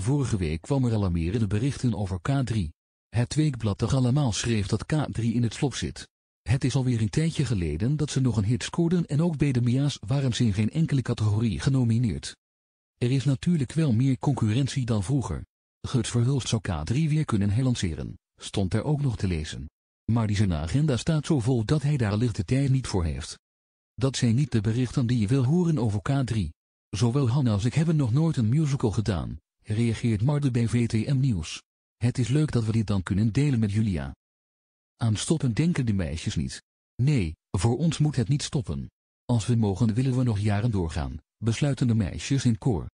Vorige week kwam er alarmerende berichten over K3. Het weekblad dat allemaal schreef dat K3 in het slop zit. Het is alweer een tijdje geleden dat ze nog een hit scoorden en ook bij de waren ze in geen enkele categorie genomineerd. Er is natuurlijk wel meer concurrentie dan vroeger. Guts Verhulst zou K3 weer kunnen herlanceren, stond er ook nog te lezen. Maar die agenda staat zo vol dat hij daar lichte tijd niet voor heeft. Dat zijn niet de berichten die je wil horen over K3. Zowel Han als ik hebben nog nooit een musical gedaan, reageert Marde bij VTM Nieuws. Het is leuk dat we dit dan kunnen delen met Julia. Aan stoppen denken de meisjes niet. Nee, voor ons moet het niet stoppen. Als we mogen willen we nog jaren doorgaan, besluiten de meisjes in koor.